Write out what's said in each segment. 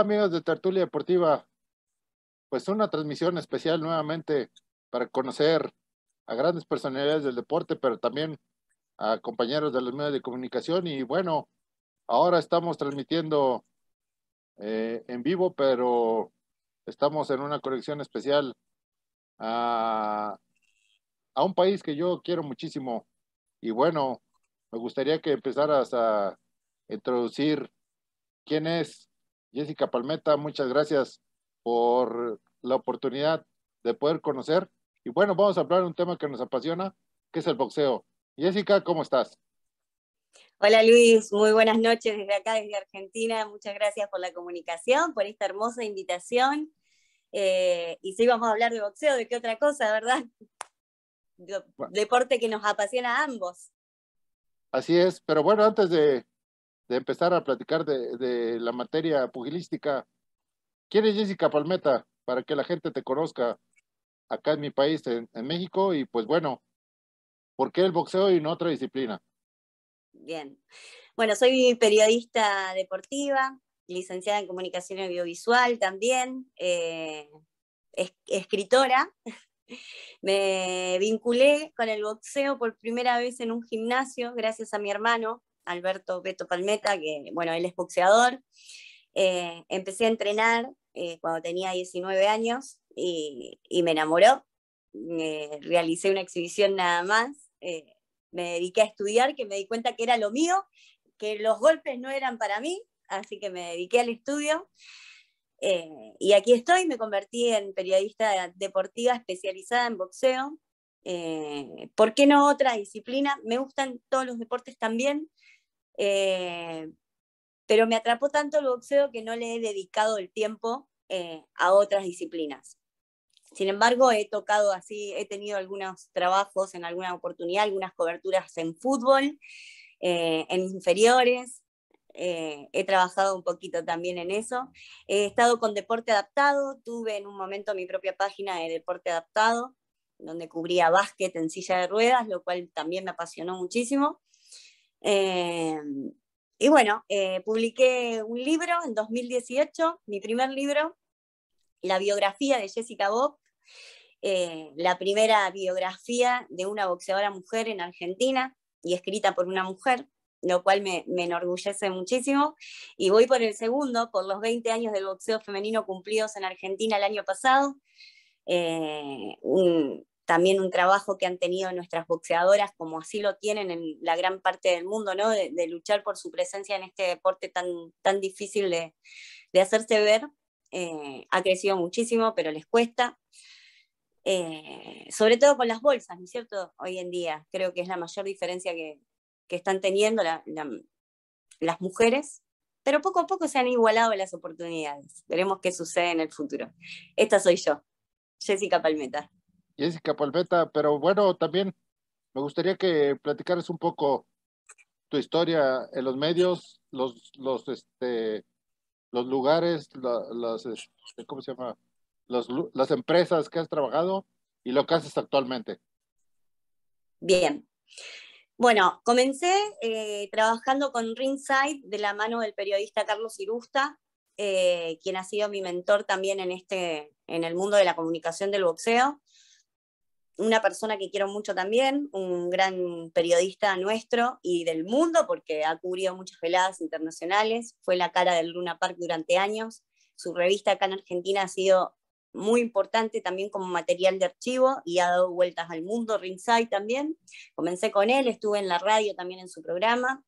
amigos de Tertulia Deportiva? Pues una transmisión especial nuevamente para conocer a grandes personalidades del deporte, pero también a compañeros de los medios de comunicación. Y bueno, ahora estamos transmitiendo eh, en vivo, pero estamos en una conexión especial a, a un país que yo quiero muchísimo. Y bueno, me gustaría que empezaras a introducir quién es Jessica Palmeta, muchas gracias por la oportunidad de poder conocer. Y bueno, vamos a hablar de un tema que nos apasiona, que es el boxeo. Jessica, ¿cómo estás? Hola Luis, muy buenas noches desde acá, desde Argentina. Muchas gracias por la comunicación, por esta hermosa invitación. Eh, y sí, vamos a hablar de boxeo, ¿de qué otra cosa, verdad? Deporte que nos apasiona a ambos. Así es, pero bueno, antes de de empezar a platicar de, de la materia pugilística. ¿Quién es Jessica Palmeta? Para que la gente te conozca acá en mi país, en, México, y pues bueno, ¿por qué el boxeo y no otra disciplina? Bien. Bueno, soy periodista deportiva, licenciada en comunicación audiovisual también, eh, escritora. Me vinculé con el boxeo por primera vez en un gimnasio, gracias a mi hermano, Alberto Beto Palmeta, que bueno, él es boxeador. Eh, empecé a entrenar eh, cuando tenía 19 años y, me enamoró. realicé una exhibición nada más. Eh, me dediqué a estudiar, que me di cuenta que era lo mío, que los golpes no eran para mí, así que me dediqué al estudio. y aquí estoy, me convertí en periodista deportiva especializada en boxeo. ¿Por qué no otra disciplina? Me gustan todos los deportes también, eh, pero me atrapó tanto el boxeo que no le he dedicado el tiempo eh, a otras disciplinas. Sin embargo, he tocado así, he tenido algunos trabajos en alguna oportunidad, algunas coberturas en fútbol, eh, en inferiores, he trabajado un poquito también en eso. He estado con deporte adaptado, tuve en un momento mi propia página de deporte adaptado, donde cubría básquet en silla de ruedas, lo cual también me apasionó muchísimo. Eh, y bueno, eh, publiqué un libro en 2018, mi primer libro, la biografía de Jessica Bob, eh, la primera biografía de una boxeadora mujer en Argentina y escrita por una mujer, lo cual me, enorgullece muchísimo. Y voy por el segundo, por los 20 años del boxeo femenino cumplidos en Argentina el año pasado. un, también un trabajo que han tenido nuestras boxeadoras, como así lo tienen en la gran parte del mundo, de, luchar por su presencia en este deporte tan, tan difícil de, hacerse ver. Eh, ha crecido muchísimo, pero les cuesta. Eh, sobre todo con las bolsas, ¿no es cierto? Hoy en día creo que es la mayor diferencia que, están teniendo las mujeres, pero poco a poco se han igualado las oportunidades. Veremos qué sucede en el futuro. Esta soy yo, Jessica Palmeta. Jessica Palmeta, pero bueno, también me gustaría que platicaras un poco tu historia en los medios, los, los, este, los lugares, las, este, ¿cómo se llama? las empresas que has trabajado y lo que haces actualmente. Bien. Bueno, comencé eh, trabajando con Ringside de la mano del periodista Carlos Irusta, eh, quien ha sido mi mentor también en, este, en el mundo de la comunicación del boxeo una persona que quiero mucho también, un gran periodista nuestro y del mundo, porque ha cubrido muchas veladas internacionales, fue la cara del Luna Park durante años, su revista acá en Argentina ha sido muy importante también como material de archivo y ha dado vueltas al mundo, Ringside también. Comencé con él, estuve en la radio también en su programa,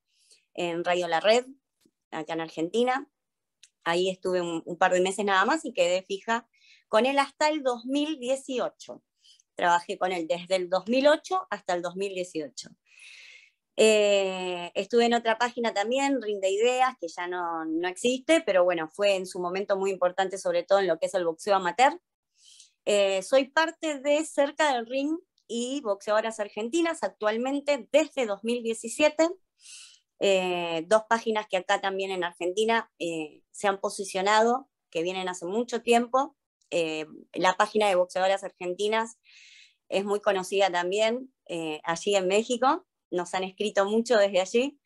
en Radio La Red, acá en Argentina. Ahí estuve un, un par de meses nada más y quedé fija con él hasta el 2018 Trabajé con él desde el 2008 hasta el 2018. Eh, estuve en otra página también, Ring de Ideas, que ya no, no, existe, pero bueno, fue en su momento muy importante, sobre todo en lo que es el boxeo amateur. Eh, soy parte de Cerca del Ring y Boxeadoras Argentinas actualmente desde 2017. Eh, dos páginas que acá también en Argentina se han posicionado, que vienen hace mucho tiempo, eh, la página de Boxeadoras Argentinas es muy conocida también eh, allí en México, nos han escrito mucho desde allí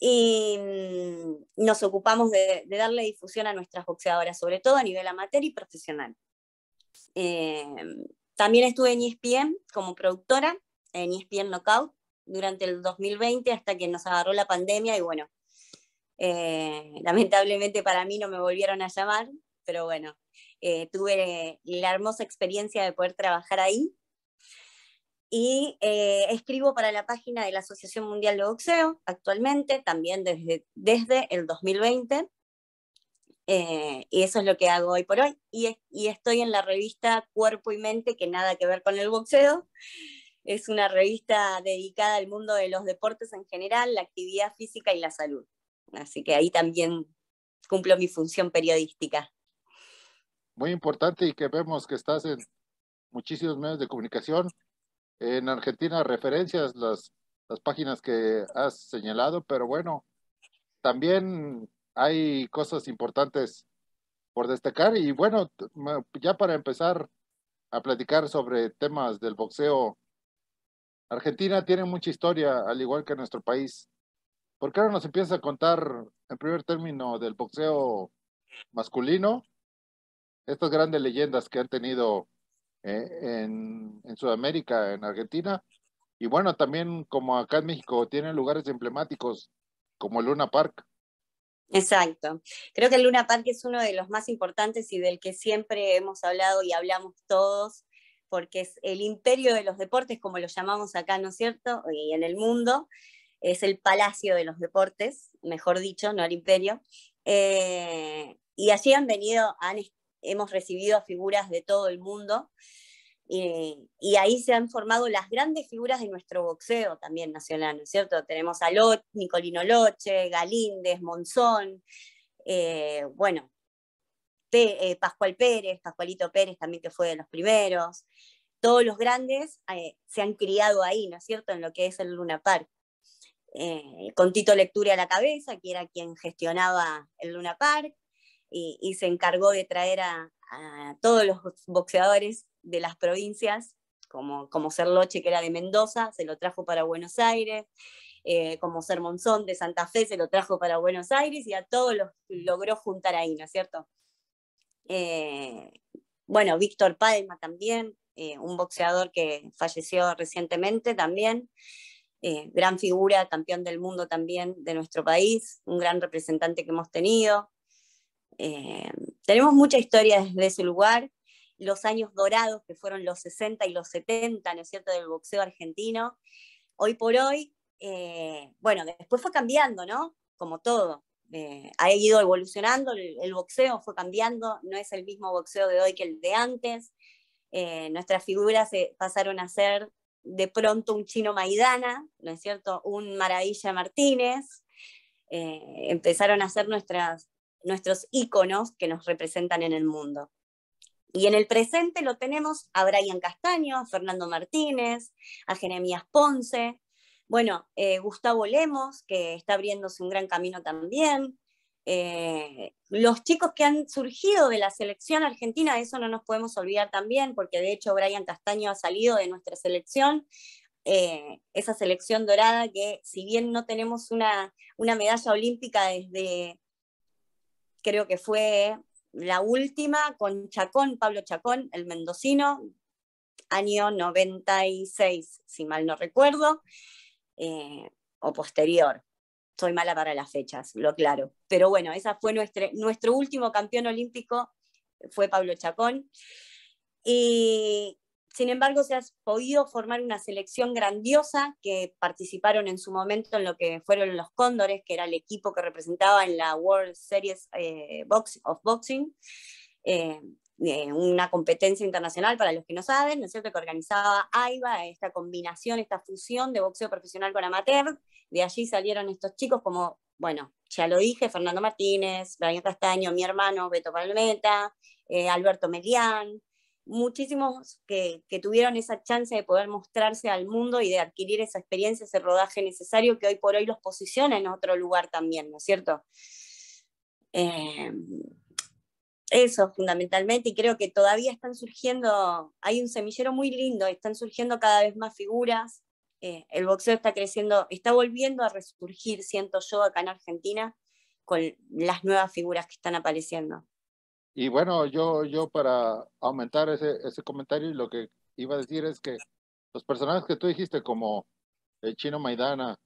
y mm, nos ocupamos de, darle difusión a nuestras boxeadoras, sobre todo a nivel amateur y profesional. Eh, también estuve en ESPN como productora, en ESPN Knockout, durante el 2020 hasta que nos agarró la pandemia y bueno, lamentablemente para mí no me volvieron a llamar, pero bueno, eh, tuve la hermosa experiencia de poder trabajar ahí. Y eh, escribo para la página de la Asociación Mundial de Boxeo actualmente, también desde, desde el 2020. Eh, y eso es lo que hago hoy por hoy. y, estoy en la revista Cuerpo y Mente, que nada que ver con el boxeo. Es una revista dedicada al mundo de los deportes en general, la actividad física y la salud. Así que ahí también cumplo mi función periodística muy importante y que vemos que estás en muchísimos medios de comunicación. En Argentina, referencias, las, las páginas que has señalado, pero bueno, también hay cosas importantes por destacar. Y bueno, ya para empezar a platicar sobre temas del boxeo, Argentina tiene mucha historia, al igual que nuestro país. ¿Por qué no nos empieza a contar, en primer término, del boxeo masculino estas grandes leyendas que han tenido eh, en, en, Sudamérica, en Argentina, y bueno, también como acá en México tienen lugares emblemáticos como el Luna Park. Exacto. Creo que el Luna Park es uno de los más importantes y del que siempre hemos hablado y hablamos todos, porque es el imperio de los deportes, como lo llamamos acá, ¿no es cierto? Y en el mundo, es el palacio de los deportes, mejor dicho, no el imperio. Eh, y allí han venido, han, hemos recibido a figuras de todo el mundo. Eh, y, ahí se han formado las grandes figuras de nuestro boxeo también nacional, ¿no es cierto? Tenemos a Nicolino Loche, Galíndez, Monzón, eh, bueno, eh, Pascual Pérez, Pascualito Pérez también que fue de los primeros. Todos los grandes se han criado ahí, ¿no es cierto?, en lo que es el Luna Park. con Tito Lectura a la cabeza, que era quien gestionaba el Luna Park, y, se encargó de traer a, todos los boxeadores de las provincias, como, como Serloche, que era de Mendoza, se lo trajo para Buenos Aires, eh, como Ser Monzón de Santa Fe, se lo trajo para Buenos Aires y a todos los logró juntar ahí, ¿no es cierto? Eh, bueno, Víctor Palma también, eh, un boxeador que falleció recientemente también, gran figura, campeón del mundo también de nuestro país, un gran representante que hemos tenido. Eh, tenemos mucha historia desde ese lugar, los años dorados que fueron los 60 y los 70, ¿no es cierto?, del boxeo argentino. Hoy por hoy, eh, bueno, después fue cambiando, ¿no? Como todo, eh, ha ido evolucionando, el, boxeo fue cambiando, no es el mismo boxeo de hoy que el de antes. nuestras figuras pasaron a ser de pronto un chino Maidana, ¿no es cierto? Un Maravilla Martínez. empezaron a ser nuestras nuestros íconos que nos representan en el mundo. Y en el presente lo tenemos a Brian Castaño, a Fernando Martínez, a Jeremías Ponce, bueno, eh, Gustavo Lemos, que está abriéndose un gran camino también, eh, los chicos que han surgido de la selección argentina, eso no nos podemos olvidar también, porque de hecho Brian Castaño ha salido de nuestra selección, eh, esa selección dorada que si bien no tenemos una, una medalla olímpica desde creo que fue la última con Chacón, Pablo Chacón, el mendocino, año 96, si mal no recuerdo, eh, o posterior. Soy mala para las fechas, lo claro. Pero bueno, esa fue nuestro, nuestro último campeón olímpico, fue Pablo Chacón. Y, sin embargo, se ha podido formar una selección grandiosa que participaron en su momento en lo que fueron los Cóndores, que era el equipo que representaba en la World Series eh, of Boxing, eh, eh, una competencia internacional para los que no saben, ¿no es cierto?, que organizaba AIBA, esta combinación, esta fusión de boxeo profesional con amateur. De allí salieron estos chicos como, bueno, ya lo dije, Fernando Martínez, Brian Castaño, mi hermano Beto Palmeta, Alberto Melián muchísimos que, tuvieron esa chance de poder mostrarse al mundo y de adquirir esa experiencia, ese rodaje necesario que hoy por hoy los posiciona en otro lugar también, ¿no es cierto? Eh, eso fundamentalmente, y creo que todavía están surgiendo, hay un semillero muy lindo, están surgiendo cada vez más figuras, eh, el boxeo está creciendo, está volviendo a resurgir, siento yo, acá en Argentina, con las nuevas figuras que están apareciendo. Y bueno, yo, yo para aumentar ese, ese comentario, lo que iba a decir es que los personajes que tú dijiste, como el chino Maidana,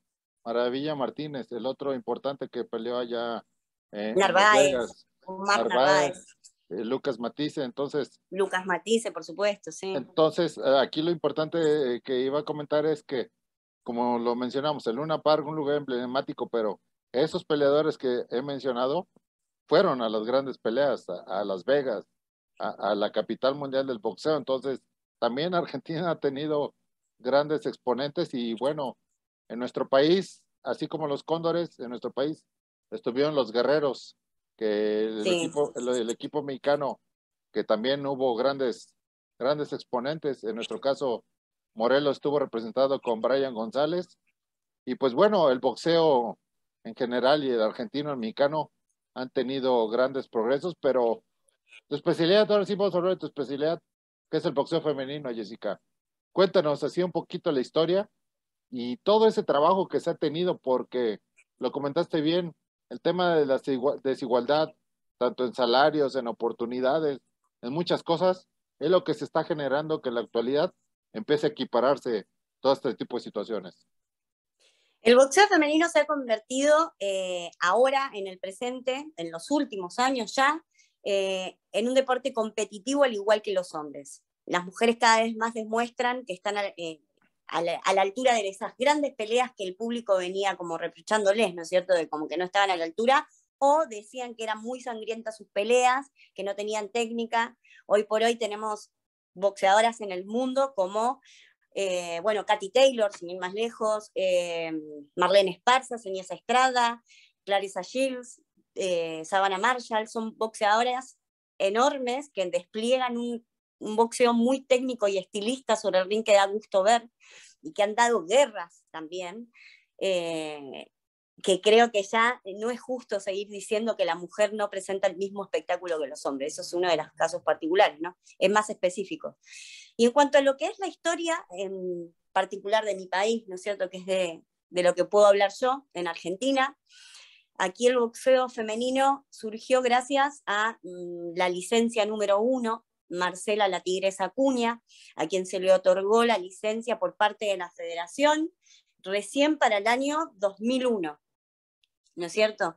Maravilla Martínez, el otro importante que peleó allá eh, Narváez, eh, Lucas Matisse entonces. Lucas Matisse por supuesto, sí. Entonces, eh, aquí lo importante que iba a comentar es que, como lo mencionamos, el Luna Park, un lugar emblemático, pero esos peleadores que he mencionado fueron a las grandes peleas, a, Las Vegas, a, la capital mundial del boxeo. Entonces, también Argentina ha tenido grandes exponentes y bueno, en nuestro país, así como los cóndores, en nuestro país estuvieron los guerreros, que el, equipo, equipo mexicano, que también hubo grandes, grandes exponentes. En nuestro caso, Morelos estuvo representado con Brian González. Y pues bueno, el boxeo en general y el argentino, el mexicano, han tenido grandes progresos, pero tu especialidad, ahora sí vamos a hablar de tu especialidad, que es el boxeo femenino, Jessica. Cuéntanos así un poquito la historia y todo ese trabajo que se ha tenido, porque lo comentaste bien, el tema de la desigualdad, tanto en salarios, en oportunidades, en muchas cosas, es lo que se está generando que en la actualidad empiece a equipararse todo este tipo de situaciones. El boxeo femenino se ha convertido eh, ahora, en el presente, en los últimos años ya, eh, en un deporte competitivo al igual que los hombres. Las mujeres cada vez más demuestran que están a, eh, la, a, la, altura de esas grandes peleas que el público venía como reprochándoles, ¿no es cierto?, de como que no estaban a la altura o decían que eran muy sangrientas sus peleas, que no tenían técnica. Hoy por hoy tenemos boxeadoras en el mundo como eh, bueno, Katy Taylor, sin ir más lejos, eh, Marlene Esparza, Soñesa Estrada, Clarissa Shields, eh, Savannah Marshall, son boxeadoras enormes que despliegan un, boxeo muy técnico y estilista sobre el ring que da gusto ver y que han dado guerras también que creo que ya no es justo seguir diciendo que la mujer no presenta el mismo espectáculo que los hombres. Eso es uno de los casos particulares, ¿no? Es más específico. Y en cuanto a lo que es la historia en particular de mi país, ¿no es cierto? Que es de, lo que puedo hablar yo, en Argentina. Aquí el boxeo femenino surgió gracias a mm, la licencia número uno, Marcela la Tigresa Acuña, a quien se le otorgó la licencia por parte de la federación recién para el año 2001. ¿no es cierto?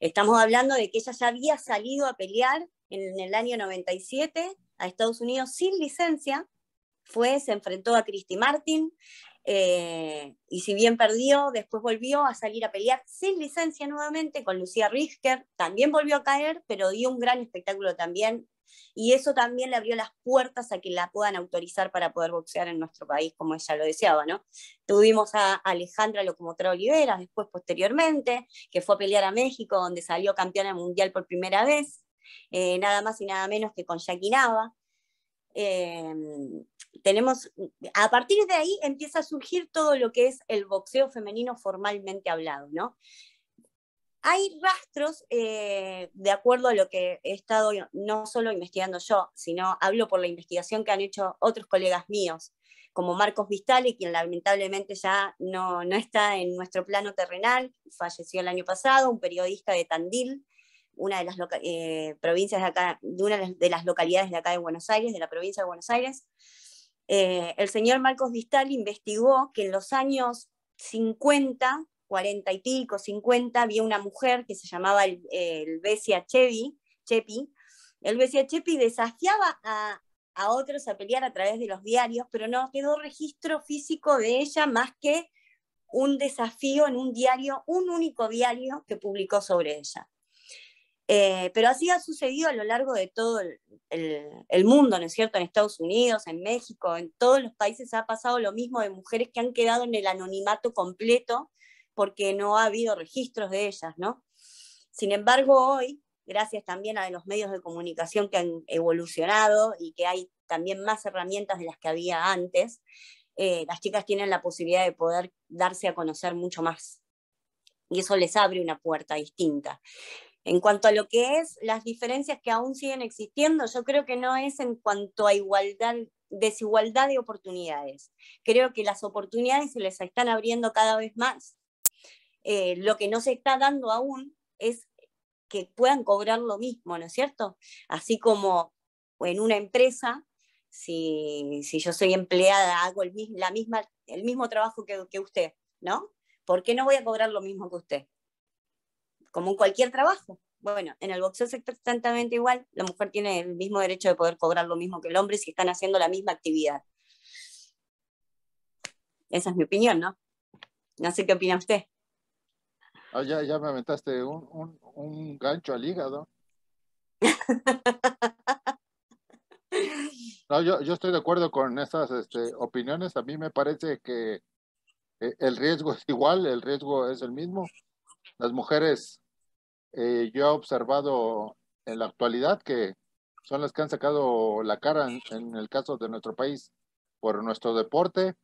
Estamos hablando de que ella ya había salido a pelear en el año 97 a Estados Unidos sin licencia, fue, se enfrentó a Christy Martin, eh, y si bien perdió, después volvió a salir a pelear sin licencia nuevamente con Lucía Risker, también volvió a caer, pero dio un gran espectáculo también y eso también le abrió las puertas a que la puedan autorizar para poder boxear en nuestro país, como ella lo deseaba, ¿no? Tuvimos a Alejandra Locomotora Olivera, después, posteriormente, que fue a pelear a México, donde salió campeona mundial por primera vez, eh, nada más y nada menos que con Yaquinaba. Eh, em, tenemos, a partir de ahí empieza a surgir todo lo que es el boxeo femenino formalmente hablado, ¿no? Hay rastros, eh, de acuerdo a lo que he estado no solo investigando yo, sino hablo por la investigación que han hecho otros colegas míos, como Marcos Vistali, quien lamentablemente ya no, no está en nuestro plano terrenal, falleció el año pasado, un periodista de Tandil, una de las eh, provincias de acá, de una de las localidades de acá de Buenos Aires, de la provincia de Buenos Aires. Eh, el señor Marcos Vistal investigó que en los años 50 40 y pico, 50, vi una mujer que se llamaba el, Besia Chevi, Chepi. El Besia Chepi desafiaba a, otros a pelear a través de los diarios, pero no quedó registro físico de ella más que un desafío en un diario, un único diario que publicó sobre ella. Eh, pero así ha sucedido a lo largo de todo el, mundo, ¿no es cierto? En Estados Unidos, en México, en todos los países ha pasado lo mismo de mujeres que han quedado en el anonimato completo porque no ha habido registros de ellas, ¿no? Sin embargo, hoy, gracias también a los medios de comunicación que han evolucionado y que hay también más herramientas de las que había antes, eh, las chicas tienen la posibilidad de poder darse a conocer mucho más. Y eso les abre una puerta distinta. En cuanto a lo que es las diferencias que aún siguen existiendo, yo creo que no es en cuanto a igualdad, desigualdad de oportunidades. Creo que las oportunidades se les están abriendo cada vez más eh, lo que no se está dando aún es que puedan cobrar lo mismo, ¿no es cierto? Así como en una empresa, si, yo soy empleada, hago el, la misma, el mismo trabajo que, que usted, ¿no? ¿Por qué no voy a cobrar lo mismo que usted? Como en cualquier trabajo. Bueno, en el boxeo es exactamente igual. La mujer tiene el mismo derecho de poder cobrar lo mismo que el hombre si están haciendo la misma actividad. Esa es mi opinión, ¿no? No sé qué opina usted. Ah, ya, ya me aventaste un, gancho al hígado. No, yo, yo, estoy de acuerdo con esas este, opiniones. A mí me parece que eh, el riesgo es igual, el riesgo es el mismo. Las mujeres, eh, yo he observado en la actualidad que son las que han sacado la cara en, el caso de nuestro país por nuestro deporte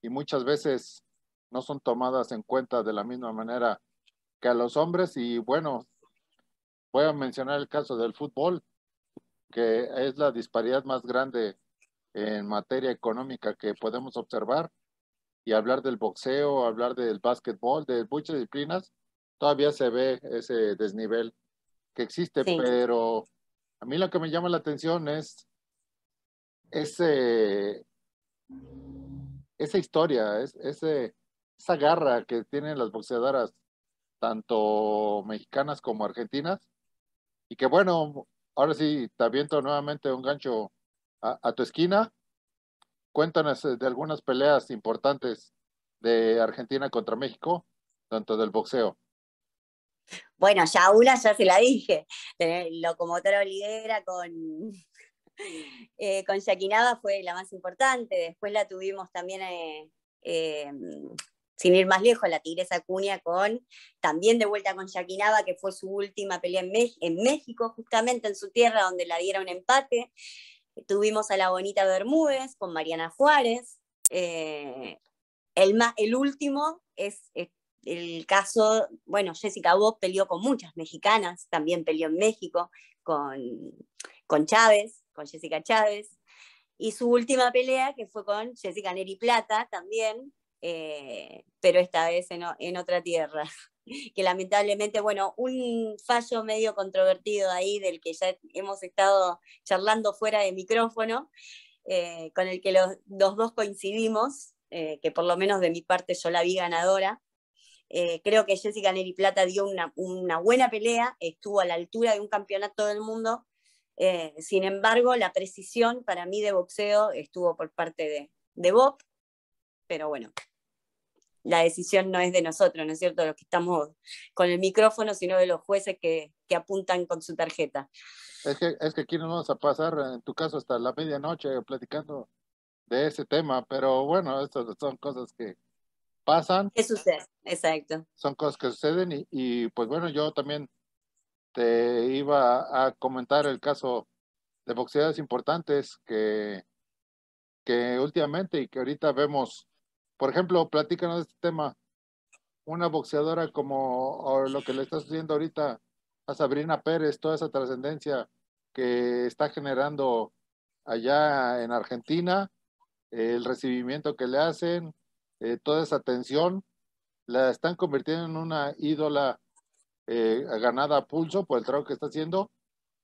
y muchas veces no son tomadas en cuenta de la misma manera que a los hombres y bueno, voy a mencionar el caso del fútbol, que es la disparidad más grande en materia económica que podemos observar y hablar del boxeo, hablar del básquetbol, de muchas disciplinas, todavía se ve ese desnivel que existe, pero a mí lo que me llama la atención es ese, esa historia, es, ese, esa garra que tienen las boxeadoras tanto mexicanas como argentinas. Y que bueno, ahora sí, te aviento nuevamente un gancho a, tu esquina. Cuéntanos eh, de algunas peleas importantes de Argentina contra México, tanto del boxeo. Bueno, ya una ya se la dije. Eh, locomotora Olivera con, eh, con Yaquinaba fue la más importante. Después la tuvimos también eh, sin ir más lejos, la Tigresa Cunia con, también de vuelta con Yaquinaba, que fue su última pelea en, México, justamente en su tierra, donde la dieron empate. Tuvimos a la bonita Bermúdez con Mariana Juárez. Eh, el, el, último es, el caso, bueno, Jessica Bob peleó con muchas mexicanas, también peleó en México con, con Chávez, con Jessica Chávez. Y su última pelea, que fue con Jessica Neri Plata, también eh, pero esta vez en, otra tierra. Que lamentablemente, bueno, un fallo medio controvertido ahí del que ya hemos estado charlando fuera de micrófono, eh, con el que los, dos coincidimos, eh, que por lo menos de mi parte yo la vi ganadora. creo que Jessica Neri Plata dio una, buena pelea, estuvo a la altura de un campeonato del mundo, sin embargo, la precisión para mí de boxeo estuvo por parte de Bob, pero bueno, la decisión no es de nosotros, ¿no es cierto?, los que estamos con el micrófono, sino de los jueces que, que apuntan con su tarjeta. Es que, es que aquí nos vamos a pasar, eh, en tu caso, hasta la medianoche platicando de ese tema, pero bueno, estas son cosas que pasan. ¿Qué sucede? Exacto. Son cosas que suceden y, y pues bueno, yo también te iba a comentar el caso de boxeadas importantes que, que últimamente y que ahorita vemos por ejemplo, platícanos de este tema. Una boxeadora como lo que le está sucediendo ahorita a Sabrina Pérez, toda esa trascendencia que está generando allá en Argentina, el recibimiento que le hacen, eh, toda esa atención, la están convirtiendo en una ídola eh, ganada a pulso por el trabajo que está haciendo,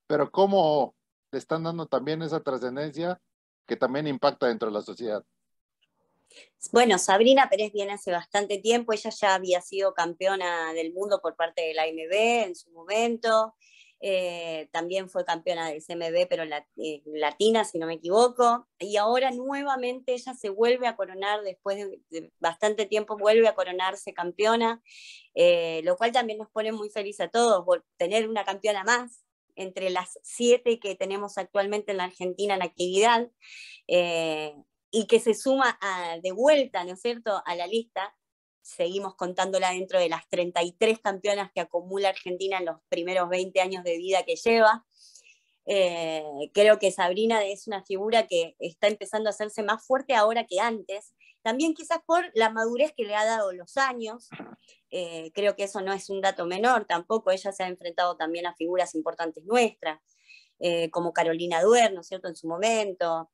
pero cómo le están dando también esa trascendencia que también impacta dentro de la sociedad. Bueno, Sabrina Pérez viene hace bastante tiempo, ella ya había sido campeona del mundo por parte de la AMB en su momento, eh, también fue campeona del CMB, pero la, eh, latina, si no me equivoco, y ahora nuevamente ella se vuelve a coronar, después de, bastante tiempo vuelve a coronarse campeona, eh, lo cual también nos pone muy feliz a todos, tener una campeona más entre las siete que tenemos actualmente en la Argentina en actividad y que se suma de vuelta, ¿no es cierto?, a la lista. Seguimos contándola dentro de las 33 campeonas que acumula Argentina en los primeros 20 años de vida que lleva. Eh, creo que Sabrina es una figura que está empezando a hacerse más fuerte ahora que antes. También quizás por la madurez que le ha dado los años. Eh, creo que eso no es un dato menor tampoco. Ella se ha enfrentado también a figuras importantes nuestras, eh, como Carolina Duer, ¿no es cierto?, en su momento,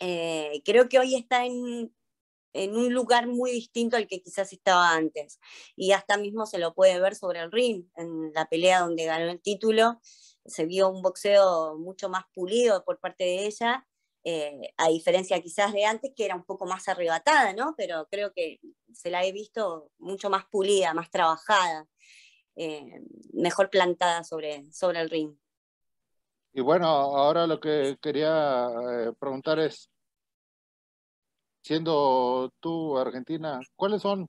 eh, creo que hoy está en, un lugar muy distinto al que quizás estaba antes. Y hasta mismo se lo puede ver sobre el ring, en la pelea donde ganó el título, se vio un boxeo mucho más pulido por parte de ella. Eh, a diferencia quizás de antes, que era un poco más arrebatada, Pero creo que se la he visto mucho más pulida, más trabajada, eh, mejor plantada sobre, sobre el ring. Y bueno, ahora lo que quería eh, preguntar es, siendo tú argentina, ¿cuáles son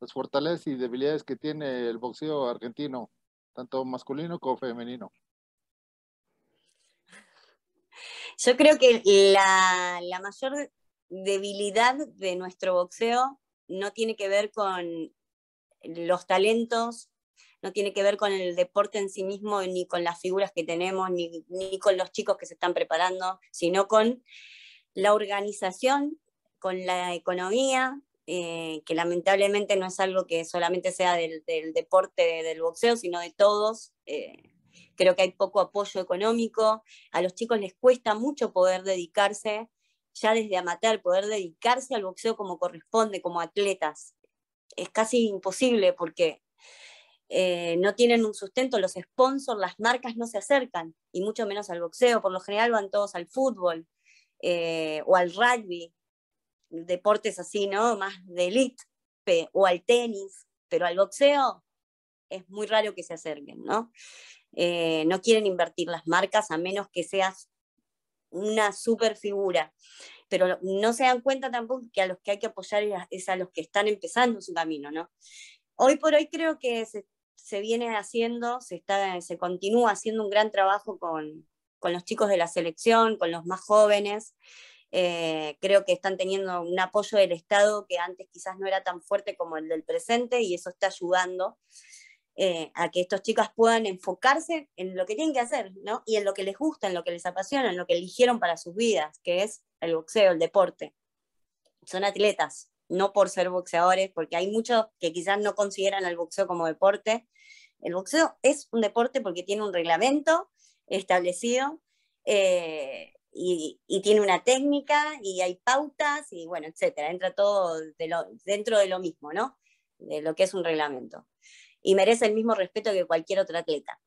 las fortalezas y debilidades que tiene el boxeo argentino, tanto masculino como femenino? Yo creo que la, la mayor debilidad de nuestro boxeo no tiene que ver con los talentos no tiene que ver con el deporte en sí mismo, ni con las figuras que tenemos, ni, con los chicos que se están preparando, sino con la organización, con la economía, eh, que lamentablemente no es algo que solamente sea del, deporte del boxeo, sino de todos. Eh, creo que hay poco apoyo económico, a los chicos les cuesta mucho poder dedicarse, ya desde amateur, poder dedicarse al boxeo como corresponde, como atletas. Es casi imposible porque eh, no tienen un sustento, los sponsors, las marcas no se acercan, y mucho menos al boxeo, por lo general van todos al fútbol eh, o al rugby, deportes así, ¿no? Más de elite, o al tenis, pero al boxeo es muy raro que se acerquen, ¿no? Eh, no quieren invertir las marcas a menos que seas una super figura, pero no se dan cuenta tampoco que a los que hay que apoyar es a los que están empezando su camino, ¿no? Hoy por hoy creo que se, se viene haciendo, se, está, se continúa haciendo un gran trabajo con, los chicos de la selección, con los más jóvenes. Eh, creo que están teniendo un apoyo del Estado que antes quizás no era tan fuerte como el del presente y eso está ayudando eh, a que estos chicas puedan enfocarse en lo que tienen que hacer, Y en lo que les gusta, en lo que les apasiona, en lo que eligieron para sus vidas, que es el boxeo, el deporte. Son atletas no por ser boxeadores, porque hay muchos que quizás no consideran al boxeo como deporte. El boxeo es un deporte porque tiene un reglamento establecido eh, y, tiene una técnica y hay pautas y bueno, etcétera. Entra todo dentro de lo mismo, ¿no? De lo que es un reglamento. Y merece el mismo respeto que cualquier otro atleta.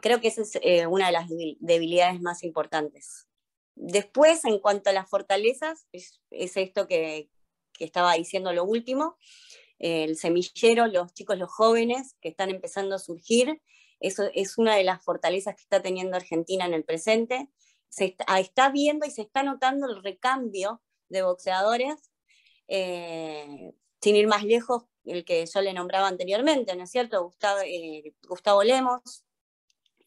Creo que esa es eh, una de las debilidades más importantes. Después, en cuanto a las fortalezas, es esto que, que estaba diciendo lo último, el semillero, los chicos, los jóvenes que están empezando a surgir. Eso es una de las fortalezas que está teniendo Argentina en el presente. Se ah, está, viendo y se está notando el recambio de boxeadores, eh, sin ir más lejos, el que yo le nombraba anteriormente, ¿no es cierto? Gustavo, eh, Gustavo Lemos,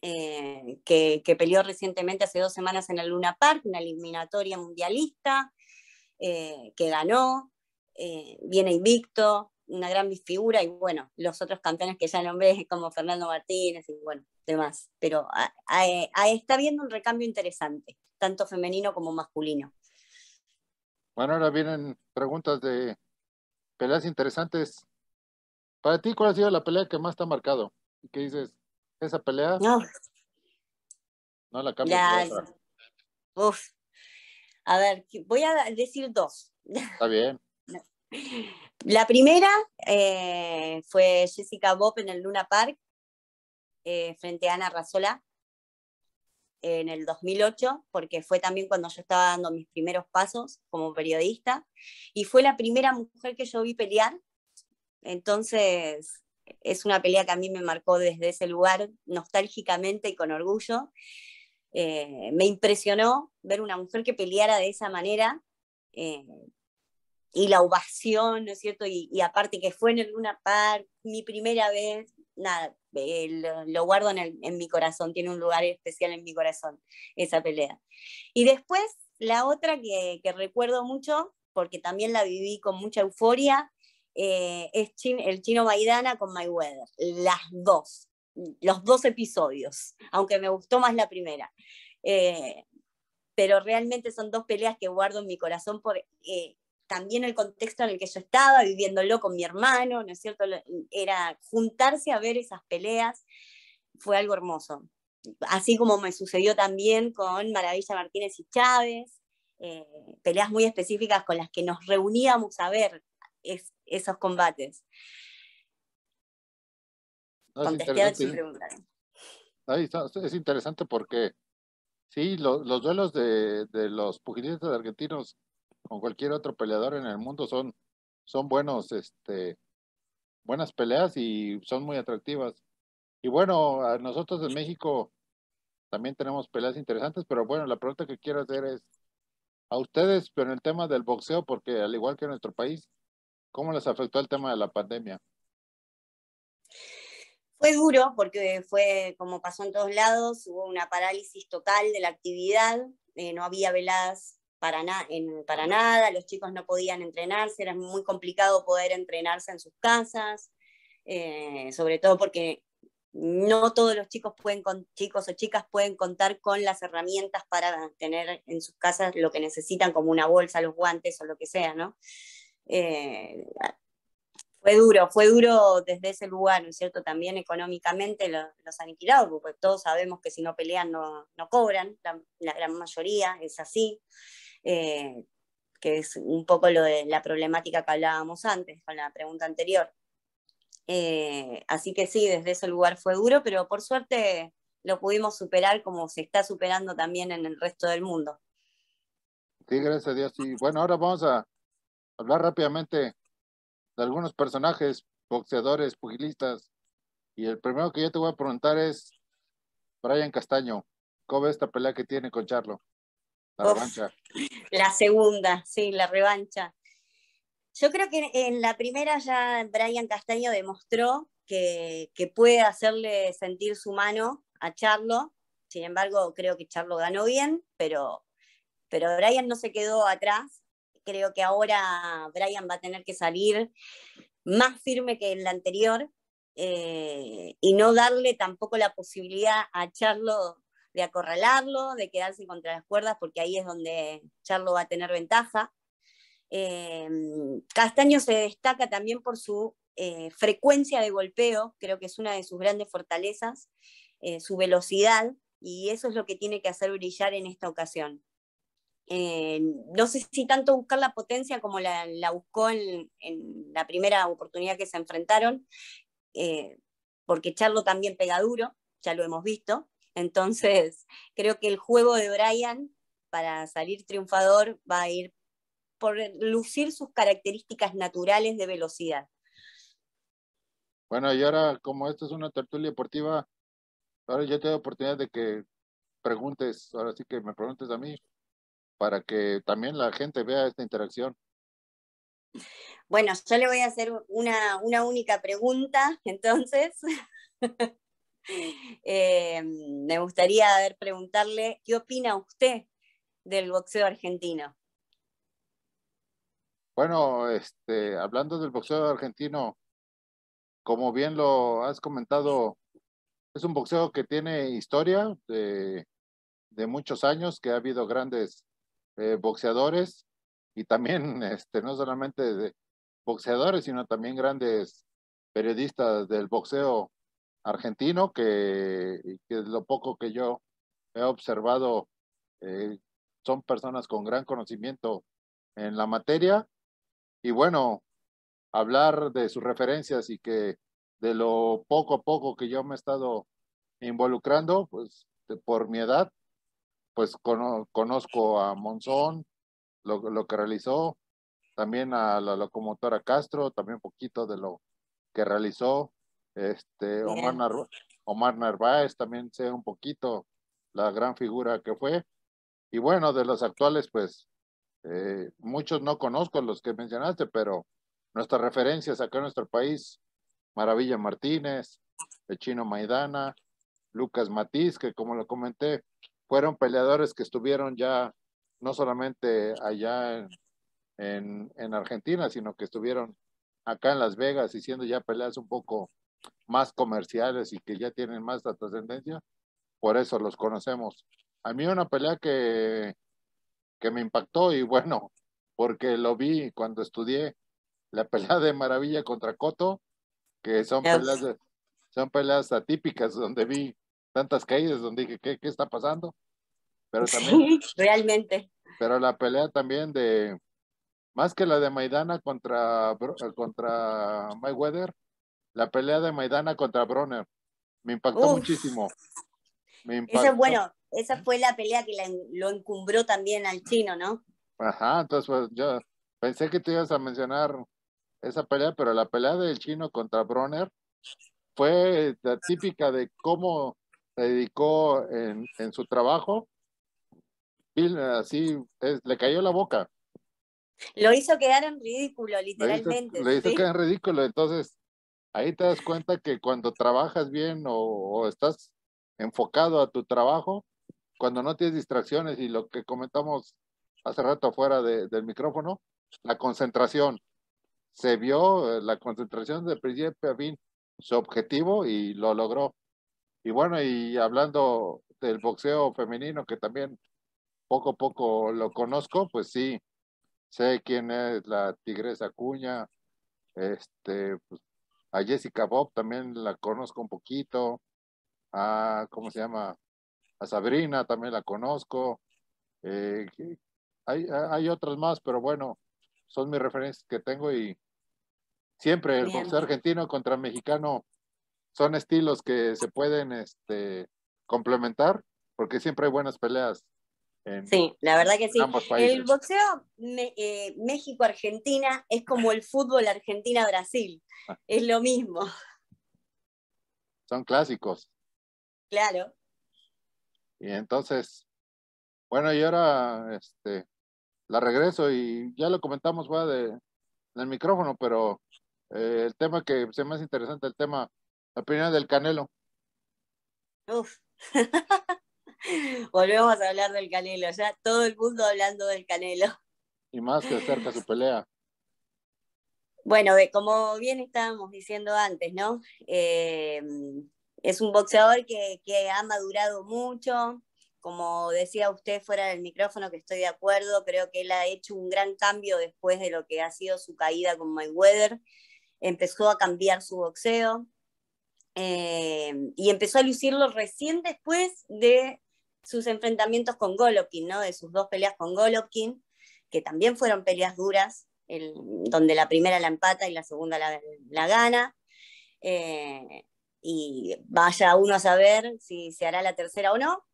eh, que, que, peleó recientemente hace dos semanas en el Luna Park, una eliminatoria mundialista, que ganó, eh, viene invicto, una gran figura y bueno, los otros campeones que ya nombré como Fernando Martínez y bueno, demás. Pero eh, está viendo un recambio interesante, tanto femenino como masculino. Bueno, ahora vienen preguntas de peleas interesantes. Para ti, ¿cuál ha sido la pelea que más te ha marcado? qué dices? ¿Esa pelea? No. No la cambio. La... Uf. A ver, voy a decir dos. Está bien. La primera eh, fue Jessica Bob en el Luna Park, eh, frente a Ana Razola, en el 2008, porque fue también cuando yo estaba dando mis primeros pasos como periodista, y fue la primera mujer que yo vi pelear. Entonces, es una pelea que a mí me marcó desde ese lugar, nostálgicamente y con orgullo. Eh, me impresionó ver una mujer que peleara de esa manera, y la ovación, ¿no es cierto? Y, aparte que fue en el Luna Park, mi primera vez, nada, eh, lo guardo en, mi corazón, tiene un lugar especial en mi corazón esa pelea. Y después, la otra que, recuerdo mucho, porque también la viví con mucha euforia, eh, es el chino Maidana con My Weather, las dos, los dos episodios, aunque me gustó más la primera. Eh, pero realmente son dos peleas que guardo en mi corazón por también el contexto en el que yo estaba, viviéndolo con mi hermano, ¿no es cierto? Era juntarse a ver esas peleas, fue algo hermoso. Así como me sucedió también con Maravilla Martínez y Chávez, eh, peleas muy específicas con las que nos reuníamos a ver esos combates. es interesante porque sí, los duelos de, de los pugilistas argentinos con cualquier otro peleador en el mundo son, son buenos, este, buenas peleas y son muy atractivas. Y bueno, a nosotros en México también tenemos peleas interesantes, pero bueno, la pregunta que quiero hacer es a ustedes, pero en el tema del boxeo, porque al igual que en nuestro país, ¿cómo les afectó el tema de la pandemia? Fue duro porque fue como pasó en todos lados, hubo una parálisis total de la actividad, eh, no había veladas para, para nada, los chicos no podían entrenarse, era muy complicado poder entrenarse en sus casas, eh, sobre todo porque no todos los chicos, pueden con, chicos o chicas pueden contar con las herramientas para tener en sus casas lo que necesitan, como una bolsa, los guantes o lo que sea, ¿no? Eh, fue duro, fue duro desde ese lugar, ¿no es cierto? También económicamente los, han aniquilados, porque todos sabemos que si no pelean no, cobran, la, gran mayoría es así. Eh, que es un poco lo de la problemática que hablábamos antes con la pregunta anterior. Eh, así que sí, desde ese lugar fue duro, pero por suerte lo pudimos superar como se está superando también en el resto del mundo. Sí, gracias a Dios. Y bueno, ahora vamos a hablar rápidamente de algunos personajes, boxeadores, pugilistas. Y el primero que yo te voy a preguntar es Brian Castaño. ¿Cómo ves esta pelea que tiene con Charlo? La revancha. segunda, sí, la revancha. Yo creo que en la primera ya Brian Castaño demostró que, puede hacerle sentir su mano a Charlo. Sin embargo, creo que Charlo ganó bien, pero, Brian no se quedó atrás. Creo que ahora Brian va a tener que salir más firme que en la anterior eh, y no darle tampoco la posibilidad a Charlo de acorralarlo, de quedarse contra las cuerdas, porque ahí es donde Charlo va a tener ventaja. Eh, Castaño se destaca también por su eh, frecuencia de golpeo, creo que es una de sus grandes fortalezas, eh, su velocidad, y eso es lo que tiene que hacer brillar en esta ocasión. no sé si tanto buscar la potencia como la, buscó en, en, la primera oportunidad que se enfrentaron, porque Charlo también pega duro, ya lo hemos visto, entonces, creo que el juego de Brian para salir triunfador va a ir por lucir sus características naturales de velocidad. Bueno, y ahora como esto es una tertulia deportiva, ahora yo te doy oportunidad de que preguntes, ahora sí que me preguntes a mí, para que también la gente vea esta interacción. Bueno, yo le voy a hacer una, una única pregunta, entonces. Eh, me gustaría ver, preguntarle, ¿qué opina usted del boxeo argentino? Bueno, este, hablando del boxeo argentino, como bien lo has comentado, es un boxeo que tiene historia de, muchos años, que ha habido grandes eh, boxeadores y también este, no solamente de boxeadores, sino también grandes periodistas del boxeo argentino, que, lo poco que yo he observado, eh, son personas con gran conocimiento en la materia. Y bueno, hablar de sus referencias y que de lo poco a poco que yo me he estado involucrando, pues por mi edad, pues conozco a Monzón, lo, lo, que realizó, también a la locomotora Castro, también un poquito de lo que realizó, este, Omar, Narváez, también sea un poquito la gran figura que fue. Y bueno, de los actuales, pues eh, muchos no conozco los que mencionaste, pero nuestras referencias acá en nuestro país, Maravilla Martínez, el chino Maidana, Lucas Matiz, que como lo comenté, fueron peleadores que estuvieron ya no solamente allá en, en Argentina, sino que estuvieron acá en Las Vegas, haciendo ya peleas un poco más comerciales y que ya tienen más trascendencia, por eso los conocemos. A mí una pelea que, que me impactó y bueno, porque lo vi cuando estudié la pelea de Maravilla contra Coto, que son peleas, son peleas atípicas donde vi tantas caídas, donde dije, ¿qué, está pasando? Pero también, realmente. Pero la pelea también de, más que la de Maidana contra, contra Mayweather, la pelea de Maidana contra Bronner. Me impactó muchísimo. bueno, esa fue la pelea que lo encumbró también al chino, ¿no? Ajá, entonces pues, yo pensé que te ibas a mencionar esa pelea, pero la pelea del chino contra Broner fue la típica de cómo se dedicó en, su trabajo. y así le cayó la boca. Lo hizo quedar en ridículo, literalmente. lo hizo quedar en ridículo, entonces Ahí te das cuenta que cuando trabajas bien o, estás enfocado a tu trabajo, cuando no tienes distracciones y lo que comentamos hace rato fuera del micrófono, la concentración. Se vio eh, la concentración de principio a fin, su objetivo y lo logró. Y bueno, y hablando del boxeo femenino, que también poco a poco lo conozco, pues sí, sé quién es la tigresa Cuña, este, pues a Jessica Bob también la conozco un poquito, a, ¿cómo se llama? A Sabrina también la conozco, eh, hay, otras más, pero bueno, son mis referencias que tengo y siempre el boxeo argentino contra mexicano son estilos que se pueden este, complementar porque siempre hay buenas peleas Em, sí, la verdad que sí. El boxeo eh, México-Argentina es como el fútbol Argentina-Brasil. Ah. Es lo mismo. Son clásicos. Claro. Y entonces, bueno, y ahora este, la regreso y ya lo comentamos, va, de, del micrófono, pero eh, el tema que se me hace interesante, el tema, la opinión del Canelo. Uf. Volvemos a hablar del Canelo, ya todo el mundo hablando del Canelo. Y más que acerca su pelea. Bueno, como bien estábamos diciendo antes, ¿no? Eh, es un boxeador que, ha madurado mucho, como decía usted fuera del micrófono, que estoy de acuerdo, creo que él ha hecho un gran cambio después de lo que ha sido su caída con Mayweather. Empezó a cambiar su boxeo eh, y empezó a lucirlo recién después de sus enfrentamientos con Golovkin, ¿no? de sus dos peleas con Golovkin, que también fueron peleas duras, donde la primera la empata y la segunda la, gana. Eh, y vaya uno a saber si se hará la tercera o no.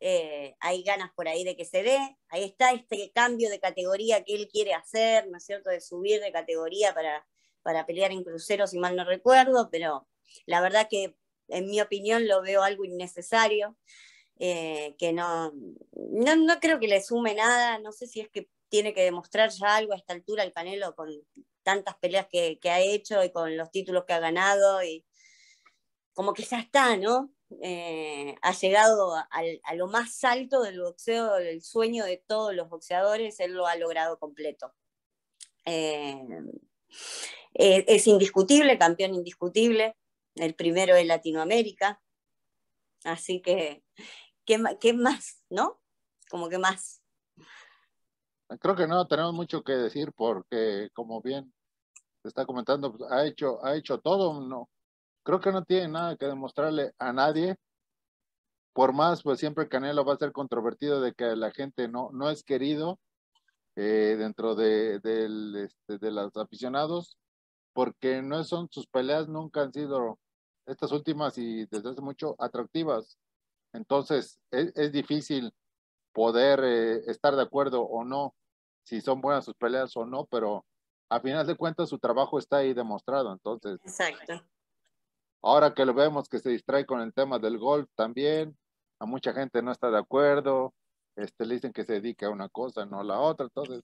Eh, hay ganas por ahí de que se dé. Ahí está este cambio de categoría que él quiere hacer, ¿no es cierto? De subir de categoría para, para pelear en crucero, si mal no recuerdo, pero la verdad que en mi opinión lo veo algo innecesario. Eh, que no, no, creo que le sume nada, no sé si es que tiene que demostrar ya algo a esta altura el Canelo con tantas peleas que, ha hecho y con los títulos que ha ganado y como que ya está, ¿no? Eh, ha llegado a lo más alto del boxeo, el sueño de todos los boxeadores, él lo ha logrado completo. Eh, es, indiscutible, campeón indiscutible, el primero de Latinoamérica, así que ¿Qué, más? ¿No? Como que más. Creo que no tenemos mucho que decir porque, como bien se está comentando, pues, ha hecho, ha hecho todo, no. Creo que no tiene nada que demostrarle a nadie. Por más, pues siempre Canelo va a ser controvertido de que la gente no, no es querido eh, dentro de, este, de, de los aficionados, porque no son sus peleas, nunca han sido estas últimas y desde hace mucho atractivas. Entonces, e-, es, difícil poder eh, estar de acuerdo o no, si son buenas sus peleas o no, pero a final de cuentas su trabajo está ahí demostrado, entonces. Exacto. Ahora que lo vemos que se distrae con el tema del golf también, a mucha gente no está de acuerdo, este, le dicen que se dedica a una cosa, no a la otra, entonces.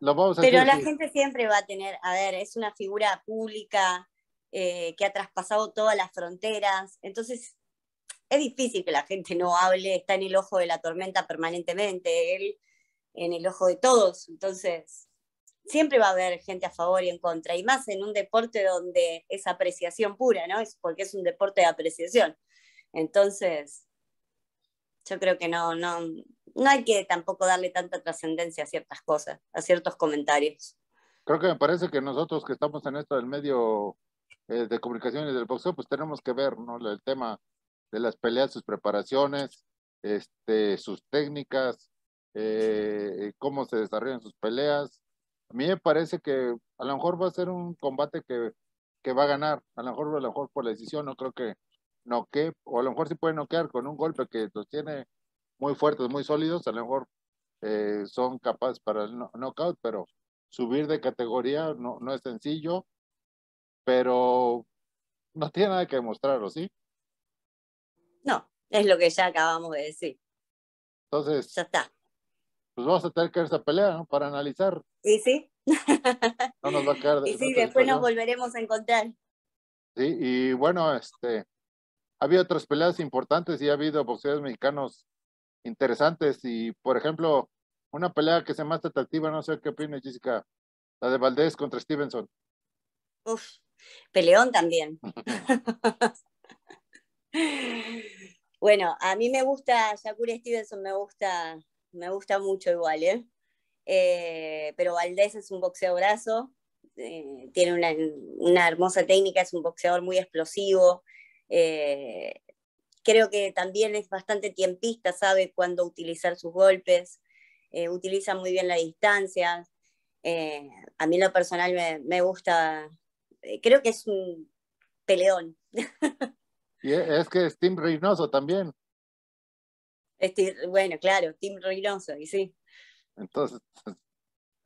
Lo vamos Pero la gente siempre va a tener, a ver, es una figura pública eh, que ha traspasado todas las fronteras, entonces es difícil que la gente no hable, está en el ojo de la tormenta permanentemente, él en el ojo de todos, entonces siempre va a haber gente a favor y en contra, y más en un deporte donde es apreciación pura, ¿no? Es porque es un deporte de apreciación. Entonces, yo creo que no, no, no hay que tampoco darle tanta trascendencia a ciertas cosas, a ciertos comentarios. Creo que me parece que nosotros que estamos en esto del medio eh, de comunicaciones del boxeo, pues tenemos que ver ¿no? el tema de las peleas, sus preparaciones, este, sus técnicas, eh, cómo se desarrollan sus peleas. A mí me parece que a lo mejor va a ser un combate que, que va a ganar, a lo mejor, a lo mejor por la decisión, no creo que noque, o a lo mejor sí puede noquear con un golpe que los tiene muy fuertes, muy sólidos, a lo mejor eh, son capaces para el no knockout, pero subir de categoría no, no es sencillo, pero no tiene nada que demostrarlo, ¿sí? No, es lo que ya acabamos de decir. Entonces. Ya está. Pues vamos a tener que ver esa pelea, ¿no? Para analizar. Sí, sí. No nos va a quedar. De, y sí, después nos volveremos a encontrar. Sí, y bueno, este. Ha habido otras peleas importantes y ha habido boxeadores mexicanos interesantes. Y, por ejemplo, una pelea que se más atractiva, no sé qué opina Jessica, la de Valdés contra Stevenson. Uf, peleón también. Bueno, a mí me gusta, Shakur Stevenson me gusta, me gusta mucho igual, ¿eh? Eh, pero Valdés es un boxeadorazo, eh, tiene una, hermosa técnica, es un boxeador muy explosivo. creo que también es bastante tiempista, sabe cuándo utilizar sus golpes, utiliza muy bien la distancia. a mí lo personal me gusta, creo que es un peleón. Y e, es que es Tim Reynoso también. bueno, claro, Tim Reynoso, y sí. Entonces,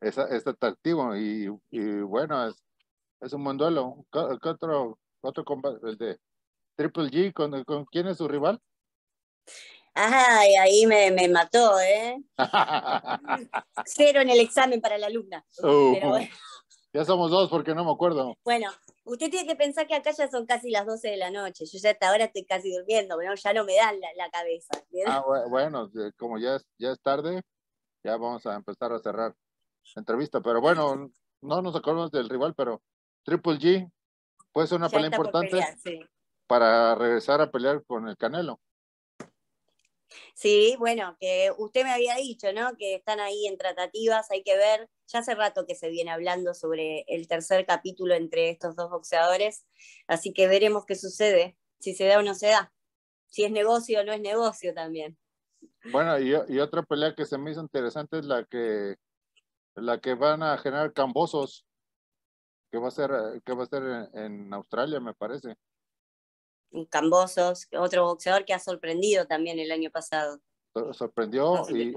es, es atractivo y, bueno, es, es un buen duelo. ¿Qué otro, combate? El de Triple G, ¿con, ¿con quién es su rival? Ajá, ahí me, mató, ¿eh? Cero en el examen para la alumna. Uh. Pero bueno. Ya somos dos porque no me acuerdo. Bueno, usted tiene que pensar que acá ya son casi las 12 de la noche. Yo ya hasta ahora estoy casi durmiendo, ya no me dan la, cabeza. Ah, bueno, como ya es, ya es tarde, ya vamos a empezar a cerrar la entrevista. Pero bueno, no nos acordamos del rival, pero Triple G puede ser una pelea importante para regresar a pelear con el Canelo. Sí, bueno, que usted me había dicho, ¿no? Que están ahí en tratativas, hay que ver ya hace rato que se viene hablando sobre el tercer capítulo entre estos dos boxeadores, así que veremos qué sucede, si se da o no se da, si es negocio o no es negocio también. Bueno, y, otra pelea que se me hizo interesante es la que, la que van a generar Cambosos, que va a ser, que va a ser en, Australia, me parece. Cambosos, otro boxeador que ha sorprendido también el año pasado. Sorprendió y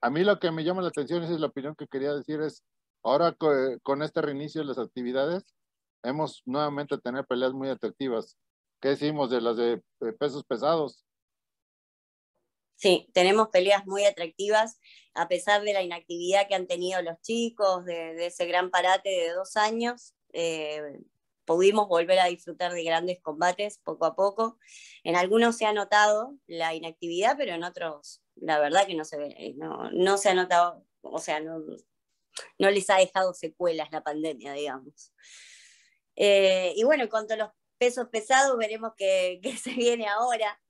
a mí lo que me llama la atención, esa es la opinión que quería decir, es ahora con este reinicio de las actividades, hemos nuevamente tener peleas muy atractivas. ¿Qué decimos de las de pesos pesados? Sí, tenemos peleas muy atractivas, a pesar de la inactividad que han tenido los chicos, de, ese gran parate de dos años, eh, pudimos volver a disfrutar de grandes combates poco a poco. En algunos se ha notado la inactividad, pero en otros la verdad que no se eh, no, se ha notado, o sea, no, no les ha dejado secuelas la pandemia, digamos. Eh, y bueno, en cuanto a los pesos pesados, veremos qué, se viene ahora.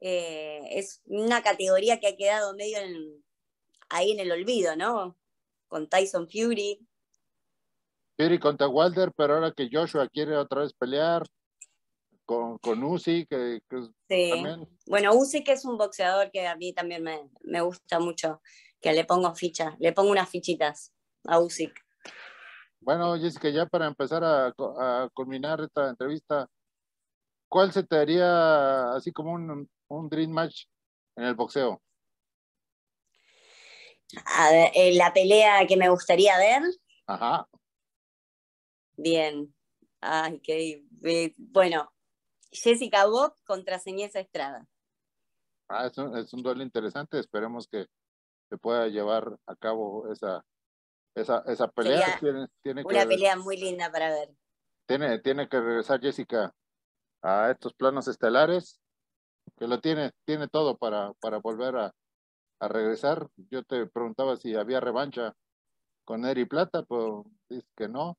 Eh, es una categoría que ha quedado medio ahí en el olvido, ¿no? Con Tyson Fury. Fury contra Wilder, pero ahora que Joshua quiere otra vez pelear, con, con que, sí. Bueno, Uzi que es un boxeador que a mí también me, gusta mucho, que le pongo fichas, le pongo unas fichitas a Uzi. Bueno, Jessica, ya para empezar a, culminar esta entrevista, ¿cuál se te haría así como un, dream match en el boxeo? Eh, la pelea que me gustaría ver. Ajá. Bien. Ay, qué. Eh, bueno, Jessica Bob contra Señesa Estrada. Ah, es un, duelo interesante. Esperemos que se pueda llevar a cabo esa, esa, esa pelea. Tiene, una pelea muy linda para ver. Tiene, tiene que regresar Jessica a estos planos estelares, que lo tiene, tiene todo para, para volver a, regresar. Yo te preguntaba si había revancha con Eri Plata, pero dice que no.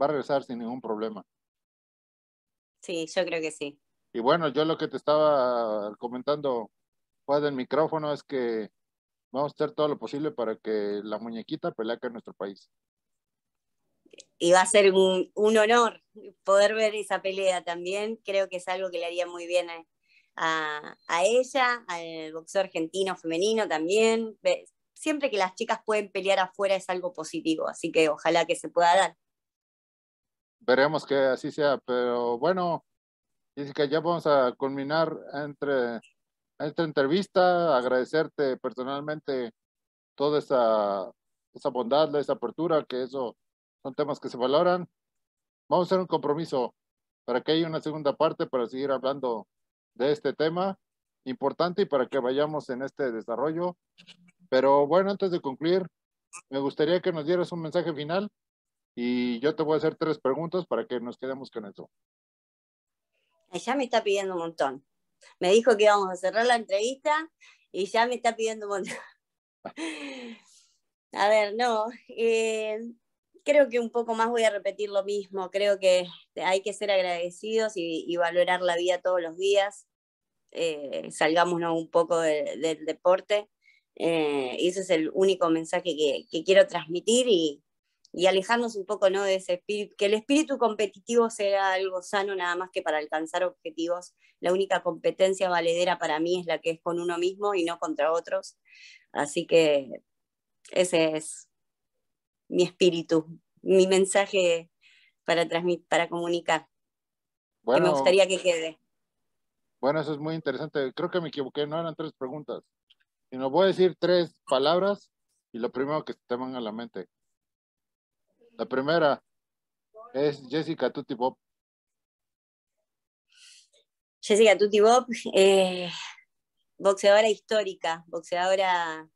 Va a regresar sin ningún problema. Sí, yo creo que sí. Y bueno, yo lo que te estaba comentando fuera del micrófono es que vamos a hacer todo lo posible para que la muñequita pelea en nuestro país. Y va a ser un, honor poder ver esa pelea también. Creo que es algo que le haría muy bien a, a ella, al boxeo argentino femenino también. Siempre que las chicas pueden pelear afuera es algo positivo, así que ojalá que se pueda dar veremos que así sea, pero bueno, que ya vamos a culminar entre esta entrevista, agradecerte personalmente toda esa, esa bondad, esa apertura, que eso son temas que se valoran. Vamos a hacer un compromiso para que haya una segunda parte para seguir hablando de este tema importante y para que vayamos en este desarrollo. Pero bueno, antes de concluir, me gustaría que nos dieras un mensaje final y yo te voy a hacer tres preguntas para que nos quedemos con eso. Ya me está pidiendo un montón. Me dijo que íbamos a cerrar la entrevista y ya me está pidiendo un montón. A ver, no. Eh, creo que un poco más voy a repetir lo mismo. Creo que hay que ser agradecidos y, valorar la vida todos los días. Eh, salgámonos un poco del deporte. Eh, ese es el único mensaje que, que quiero transmitir y, y alejarnos un poco ¿no? de ese espíritu, que el espíritu competitivo sea algo sano nada más que para alcanzar objetivos. La única competencia valedera para mí es la que es con uno mismo y no contra otros. Así que ese es mi espíritu, mi mensaje para, para comunicar, bueno, que me gustaría que quede. Bueno, eso es muy interesante. Creo que me equivoqué, no eran tres preguntas. Y nos voy a decir tres palabras y lo primero que te van a la mente. La primera es Jessica Tuti Bob. Jessica Tuti Bob, eh, boxeadora histórica, boxeadora,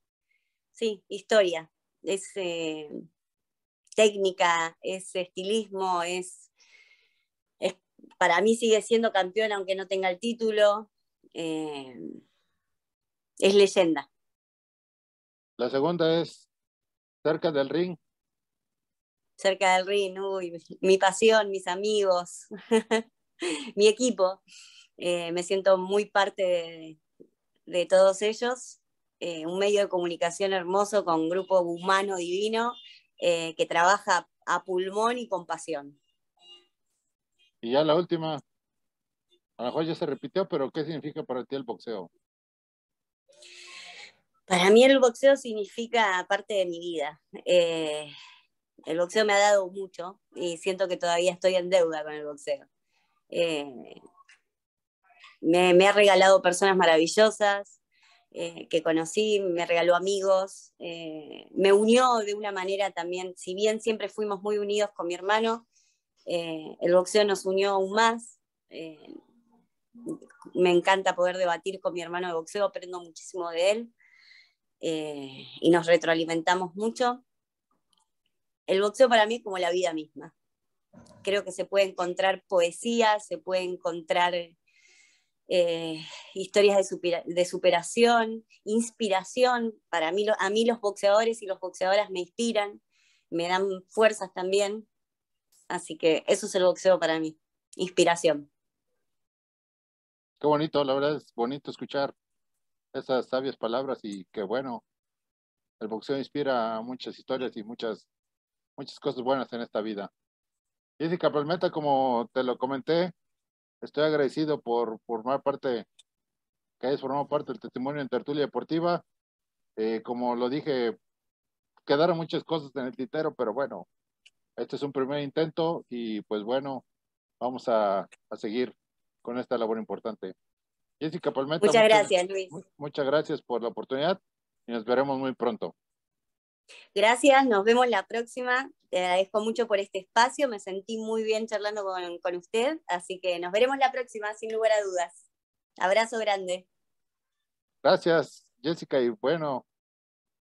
sí, historia. Es eh, técnica, es estilismo, es, para mí sigue siendo campeona aunque no tenga el título. Eh, es leyenda. La segunda es cerca del ring, cerca del ring, uy, mi pasión, mis amigos, mi equipo. Eh, me siento muy parte de, todos ellos. Eh, un medio de comunicación hermoso con un grupo humano divino eh, que trabaja a pulmón y con pasión. Y ya la última, a lo mejor ya se repitió, pero ¿qué significa para ti el boxeo? Para mí el boxeo significa parte de mi vida. El boxeo me ha dado mucho y siento que todavía estoy en deuda con el boxeo. Eh, me, ha regalado personas maravillosas eh, que conocí, me regaló amigos, eh, me unió de una manera también, si bien siempre fuimos muy unidos con mi hermano, el boxeo nos unió aún más. me encanta poder debatir con mi hermano de boxeo, aprendo muchísimo de él y nos retroalimentamos mucho el boxeo para mí es como la vida misma. Creo que se puede encontrar poesía, se puede encontrar eh, historias de, superación, inspiración. Para mí, a mí los boxeadores y las boxeadoras me inspiran, me dan fuerzas también. Así que eso es el boxeo para mí, inspiración. Qué bonito, la verdad es bonito escuchar esas sabias palabras y qué bueno. El boxeo inspira muchas historias y muchas muchas cosas buenas en esta vida. Jessica Palmeta, pues, como te lo comenté, estoy agradecido por formar parte, que hayas formado parte del testimonio en Tertulia Deportiva. Eh, como lo dije, quedaron muchas cosas en el titero pero bueno, este es un primer intento y pues bueno, vamos a, seguir con esta labor importante. Jessica Palmeta. Muchas, muchas gracias, Luis. Muchas gracias por la oportunidad y nos veremos muy pronto. Gracias, nos vemos la próxima. Te agradezco mucho por este espacio, me sentí muy bien charlando con, usted, así que nos veremos la próxima, sin lugar a dudas. Abrazo grande. Gracias, Jessica, y bueno,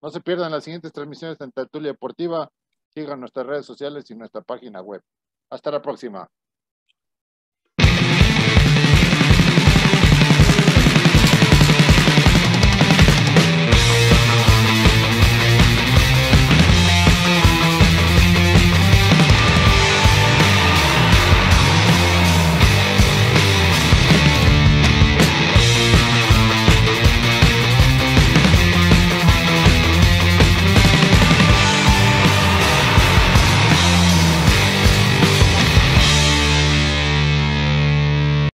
no se pierdan las siguientes transmisiones en Tertulia Deportiva. Sigan nuestras redes sociales y nuestra página web. Hasta la próxima.